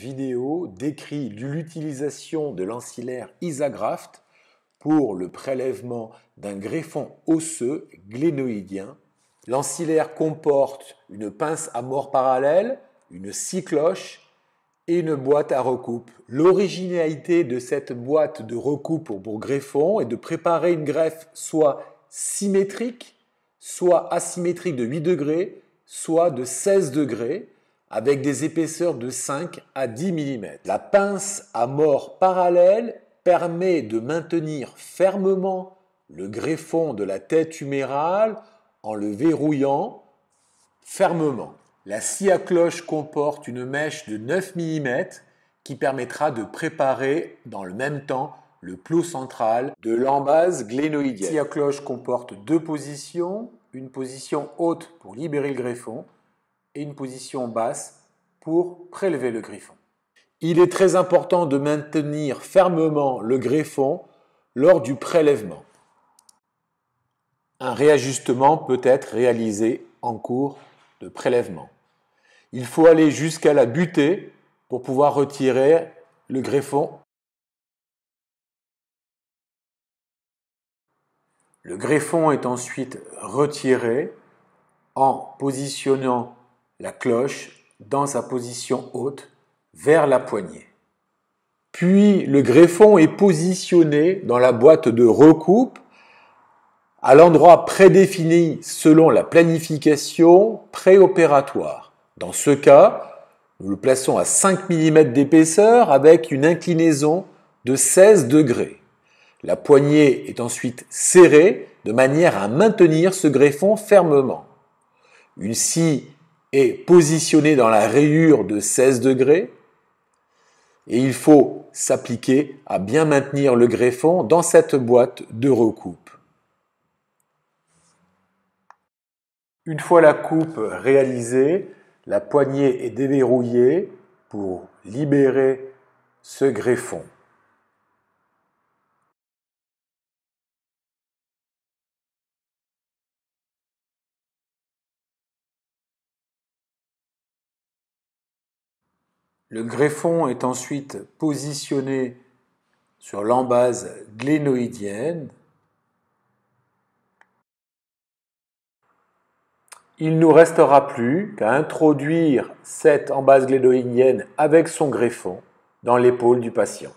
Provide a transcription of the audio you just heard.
vidéo décrit l'utilisation de l'ancillaire isagraft pour le prélèvement d'un greffon osseux glénoïdien. L'ancillaire comporte une pince à mort parallèle, une cloche et une boîte à recoupe. L'originalité de cette boîte de recoupe pour greffon est de préparer une greffe soit symétrique, soit asymétrique de 8 degrés, soit de 16 degrés avec des épaisseurs de 5 à 10 mm. La pince à mort parallèle permet de maintenir fermement le greffon de la tête humérale en le verrouillant fermement. La scie à cloche comporte une mèche de 9 mm qui permettra de préparer dans le même temps le plot central de l'embase glénoïdienne. La scie à cloche comporte deux positions, une position haute pour libérer le greffon une position basse pour prélever le griffon. Il est très important de maintenir fermement le greffon lors du prélèvement. Un réajustement peut être réalisé en cours de prélèvement. Il faut aller jusqu'à la butée pour pouvoir retirer le greffon. Le greffon est ensuite retiré en positionnant la cloche dans sa position haute vers la poignée. Puis le greffon est positionné dans la boîte de recoupe à l'endroit prédéfini selon la planification préopératoire. Dans ce cas, nous le plaçons à 5 mm d'épaisseur avec une inclinaison de 16 degrés. La poignée est ensuite serrée de manière à maintenir ce greffon fermement. Une scie est positionné dans la rayure de 16 degrés et il faut s'appliquer à bien maintenir le greffon dans cette boîte de recoupe. Une fois la coupe réalisée, la poignée est déverrouillée pour libérer ce greffon. Le greffon est ensuite positionné sur l'embase glénoïdienne. Il nous restera plus qu'à introduire cette embase glénoïdienne avec son greffon dans l'épaule du patient.